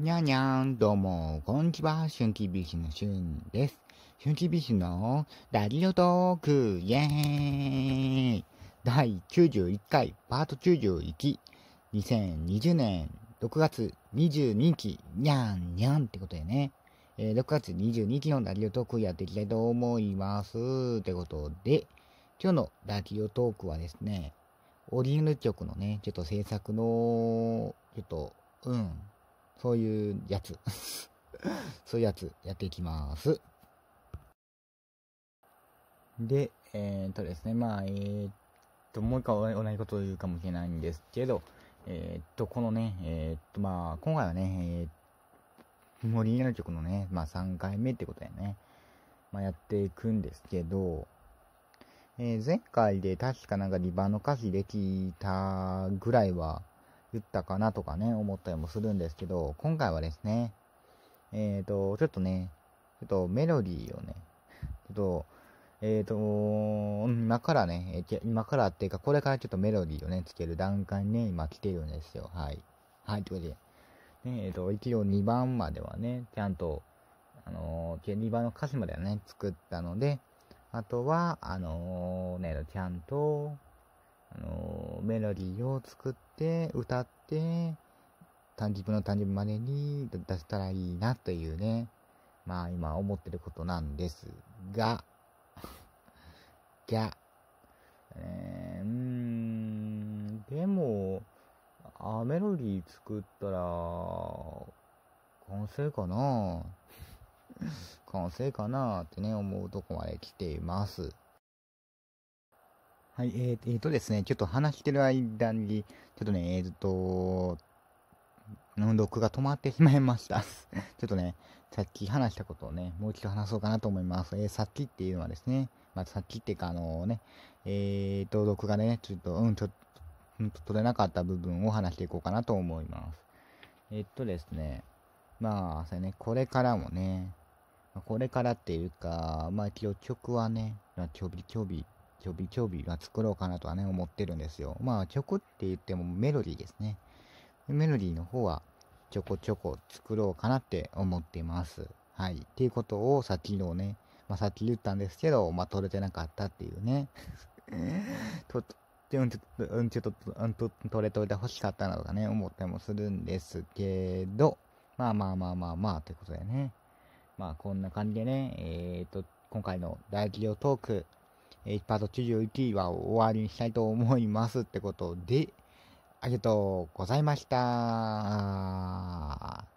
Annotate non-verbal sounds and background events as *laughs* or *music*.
にゃにゃん、どうも、こんにちは、春季美人のしゅんです。春季美人のラジオトーク、イェーイ第91回、パート91、2020年6月22期、にゃんにゃんってことでね、えー、6月22期のラジオトークやっていきたいと思います。ってことで、今日のラジオトークはですね、オリジナル曲のね、ちょっと制作の、ちょっと、うん、そういうやつ。*laughs* そういうやつやっていきます。で、えー、っとですね、まあ、えー、っと、もう一回同じことを言うかもしれないんですけど、えー、っと、このね、えー、っと、まあ、今回はね、えー、森になる曲のね、まあ3回目ってことやね、まあやっていくんですけど、えー、前回で確かなんかバーの歌詞できたぐらいは、言ったかなとかね、思ったりもするんですけど、今回はですね、えっ、ー、と、ちょっとね、ちょっとメロディーをね、ちょっと、えっ、ー、と、今からね、今からっていうか、これからちょっとメロディーをね、つける段階にね、今来てるんですよ。はい。はい、ということで。ね、えっ、ー、と、一応2番まではね、ちゃんと、あのー、2番の歌詞まではね、作ったので、あとは、あのー、ね、ちゃんと、あの、メロディーを作って、歌って、単純の誕生日までに出せたらいいなというね、まあ今思ってることなんですが、ギャ、えー、うーん、でも、あ、メロディー作ったら、完成かな完成かなってね、思うとこまで来ています。はい、えー、とですね、ちょっと話してる間に、ちょっとね、えー、っと、録画止まってしまいました *laughs* ちょっとね、さっき話したことをね、もう一度話そうかなと思います。えー、さっきっていうのはですね、まあ、さっきっていうか、あのね、えー、っと、録画でね、ちょっと、うん、ちょっと、取れなかった部分を話していこうかなと思います。えー、っとですね、まあ、それね、これからもね、これからっていうか、まあ一応曲はね、今、ちょびちょびちょびちょびは作ろうかなとはね、思ってるんですよ。まあ曲って言ってもメロディーですね。メロディーの方はちょこちょこ作ろうかなって思ってます。はい。っていうことをさっきのね、まあ、さっき言ったんですけど、まあ、取れてなかったっていうね。*laughs* と、ちょっと、うん、ちょっと、うん、と、取れおいて欲しかったなとかね、思ったりもするんですけど、まあまあまあまあまあ、ということでね。まあ、こんな感じでね、えっ、ー、と、今回の大企業トーク、えパート91は終わりにしたいと思いますってことで、ありがとうございました。